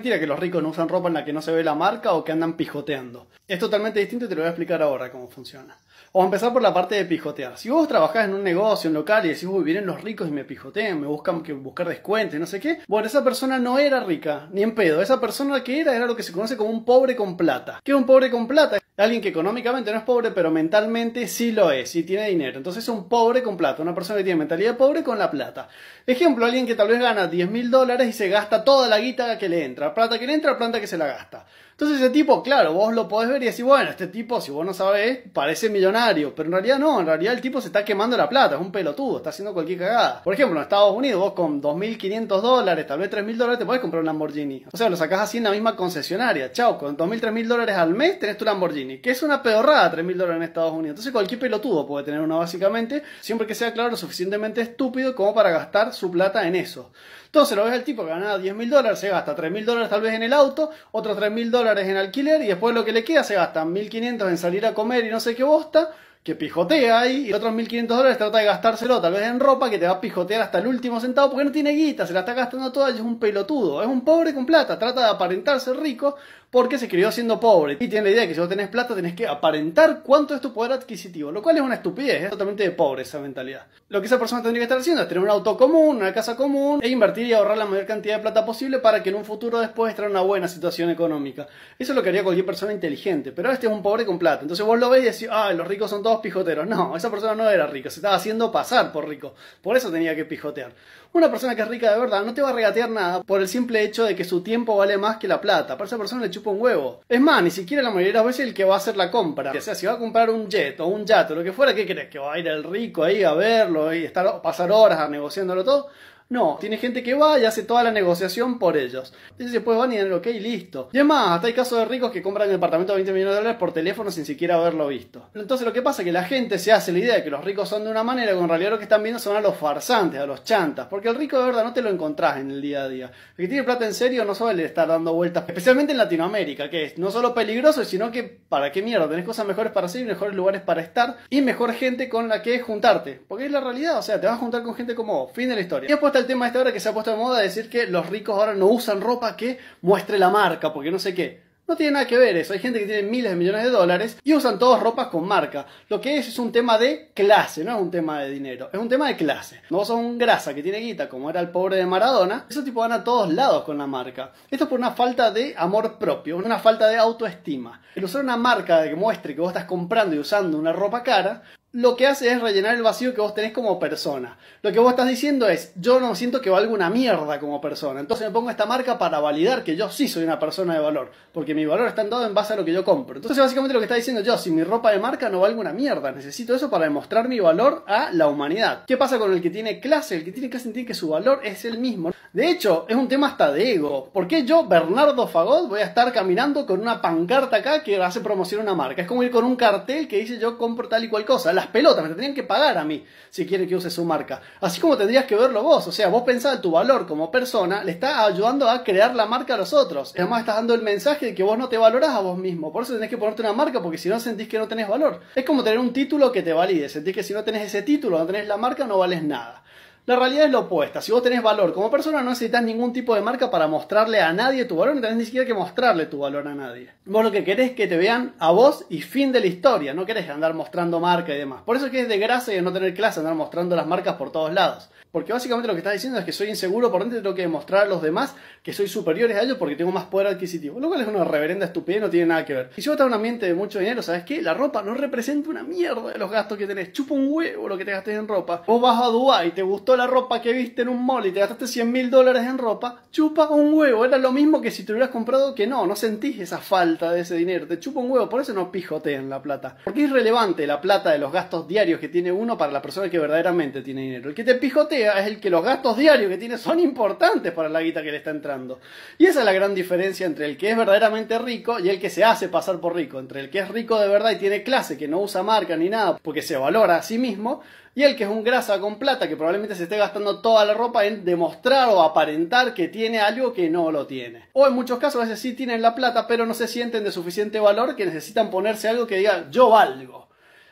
mentira que los ricos no usan ropa en la que no se ve la marca o que andan pijoteando. Es totalmente distinto y te lo voy a explicar ahora cómo funciona. a empezar por la parte de pijotear. Si vos trabajás en un negocio, en local y decís, uy, vienen los ricos y me pijotean, me buscan que buscar descuentos y no sé qué. Bueno, esa persona no era rica, ni en pedo. Esa persona que era era lo que se conoce como un pobre con plata. ¿Qué un pobre con plata? alguien que económicamente no es pobre, pero mentalmente sí lo es y tiene dinero. Entonces es un pobre con plata, una persona que tiene mentalidad pobre con la plata. Ejemplo, alguien que tal vez gana 10 mil dólares y se gasta toda la guita que le entra. Plata que le entra, plata que se la gasta. Entonces ese tipo, claro, vos lo podés ver y decir, bueno, este tipo, si vos no sabés, parece millonario, pero en realidad no, en realidad el tipo se está quemando la plata, es un pelotudo, está haciendo cualquier cagada. Por ejemplo, en Estados Unidos vos con 2.500 dólares, tal vez 3.000 dólares te podés comprar un Lamborghini. O sea, lo sacás así en la misma concesionaria. Chao, con 2.000, 3.000 dólares al mes tenés tu Lamborghini que es una pedorrada 3.000 dólares en Estados Unidos. Entonces cualquier pelotudo puede tener uno básicamente, siempre que sea claro suficientemente estúpido como para gastar su plata en eso. Entonces lo ves al tipo que gana mil dólares, se gasta 3.000 dólares tal vez en el auto, otros 3.000 dólares en alquiler y después lo que le queda se gasta 1.500 en salir a comer y no sé qué bosta que pijotea ahí y otros 1.500 dólares trata de gastárselo tal vez en ropa que te va a pijotear hasta el último centavo porque no tiene guita, se la está gastando toda y es un pelotudo, es un pobre con plata, trata de aparentarse rico porque se crió siendo pobre y tiene la idea que si vos tenés plata tenés que aparentar cuánto es tu poder adquisitivo, lo cual es una estupidez, es totalmente de pobre esa mentalidad. Lo que esa persona tendría que estar haciendo es tener un auto común, una casa común e invertir y ahorrar la mayor cantidad de plata posible para que en un futuro después esté una buena situación económica. Eso es lo que haría cualquier persona inteligente, pero este es un pobre con plata. Entonces vos lo ves y decís, ah, los ricos son todos pijoteros. No, esa persona no era rica, se estaba haciendo pasar por rico. Por eso tenía que pijotear. Una persona que es rica de verdad no te va a regatear nada por el simple hecho de que su tiempo vale más que la plata. Para esa persona le un huevo. Es más, ni siquiera la mayoría de las veces el que va a hacer la compra. O sea, si va a comprar un jet o un yato, lo que fuera, ¿qué crees? Que va a ir el rico ahí a verlo y estar, pasar horas negociándolo todo. No, tiene gente que va y hace toda la negociación por ellos. Entonces después van y dan el ok listo. Y además, hasta hay casos de ricos que compran el departamento de 20 millones de dólares por teléfono sin siquiera haberlo visto. Entonces lo que pasa es que la gente se hace la idea de que los ricos son de una manera, cuando en realidad lo que están viendo son a los farsantes, a los chantas. Porque el rico de verdad no te lo encontrás en el día a día. El que tiene plata en serio no suele estar dando vueltas, especialmente en Latinoamérica, que es no solo peligroso, sino que para qué mierda, tenés cosas mejores para hacer y mejores lugares para estar y mejor gente con la que juntarte. Porque es la realidad, o sea, te vas a juntar con gente como Fin de la historia. Y el tema esta ahora que se ha puesto de moda, decir que los ricos ahora no usan ropa que muestre la marca, porque no sé qué. No tiene nada que ver eso. Hay gente que tiene miles de millones de dólares y usan todos ropas con marca. Lo que es es un tema de clase, no es un tema de dinero. Es un tema de clase. No son un grasa que tiene guita, como era el pobre de Maradona. Esos tipos van a todos lados con la marca. Esto es por una falta de amor propio, una falta de autoestima. El usar una marca que muestre que vos estás comprando y usando una ropa cara lo que hace es rellenar el vacío que vos tenés como persona. Lo que vos estás diciendo es, yo no siento que valgo una mierda como persona. Entonces me pongo esta marca para validar que yo sí soy una persona de valor. Porque mi valor está dado en base a lo que yo compro. Entonces básicamente lo que está diciendo yo, si mi ropa de marca no valgo una mierda, necesito eso para demostrar mi valor a la humanidad. ¿Qué pasa con el que tiene clase? El que tiene que sentir que su valor es el mismo. De hecho, es un tema hasta de ego. ¿Por qué yo, Bernardo Fagot, voy a estar caminando con una pancarta acá que hace promoción a una marca? Es como ir con un cartel que dice yo compro tal y cual cosa. Las pelotas, me tendrían que pagar a mí si quieren que use su marca. Así como tendrías que verlo vos. O sea, vos pensás tu valor como persona, le está ayudando a crear la marca a los otros. Además, estás dando el mensaje de que vos no te valorás a vos mismo. Por eso tenés que ponerte una marca porque si no sentís que no tenés valor. Es como tener un título que te valide. Sentís que si no tenés ese título, no tenés la marca, no vales nada. La realidad es lo opuesta. Si vos tenés valor como persona, no necesitas ningún tipo de marca para mostrarle a nadie tu valor, no tenés ni siquiera que mostrarle tu valor a nadie. Vos lo que querés es que te vean a vos y fin de la historia, no querés andar mostrando marca y demás. Por eso es que es de gracia de no tener clase andar mostrando las marcas por todos lados. Porque básicamente lo que estás diciendo es que soy inseguro, por ende tengo que demostrar a los demás que soy superior a ellos porque tengo más poder adquisitivo. Lo cual es una reverenda estupidez, no tiene nada que ver. Y Si vos estás en un ambiente de mucho dinero, ¿sabes qué? La ropa no representa una mierda de los gastos que tenés. Chupa un huevo lo que te gastes en ropa. Vos vas a y te gustó la ropa que viste en un mall y te gastaste 100 mil dólares en ropa, chupa un huevo. Era lo mismo que si te hubieras comprado que no, no sentís esa falta de ese dinero. Te chupa un huevo, por eso no pijotean la plata. Porque es relevante la plata de los gastos diarios que tiene uno para la persona que verdaderamente tiene dinero. El que te pijotea es el que los gastos diarios que tiene son importantes para la guita que le está entrando. Y esa es la gran diferencia entre el que es verdaderamente rico y el que se hace pasar por rico. Entre el que es rico de verdad y tiene clase, que no usa marca ni nada porque se valora a sí mismo, y el que es un grasa con plata, que probablemente se esté gastando toda la ropa en demostrar o aparentar que tiene algo que no lo tiene. O en muchos casos a veces sí tienen la plata, pero no se sienten de suficiente valor que necesitan ponerse algo que diga yo valgo.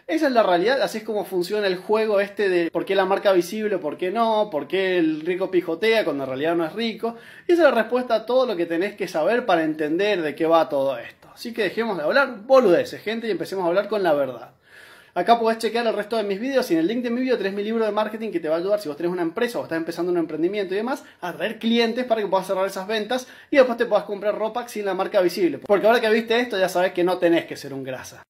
Esa es la realidad, así es como funciona el juego este de por qué la marca visible, por qué no, por qué el rico pijotea cuando en realidad no es rico. Y esa es la respuesta a todo lo que tenés que saber para entender de qué va todo esto. Así que dejemos de hablar boludeces, gente, y empecemos a hablar con la verdad. Acá podés chequear el resto de mis videos y en el link de mi video tenés mi libro de marketing que te va a ayudar si vos tenés una empresa o estás empezando un emprendimiento y demás a traer clientes para que puedas cerrar esas ventas y después te puedas comprar ropa sin la marca visible. Porque ahora que viste esto ya sabes que no tenés que ser un grasa.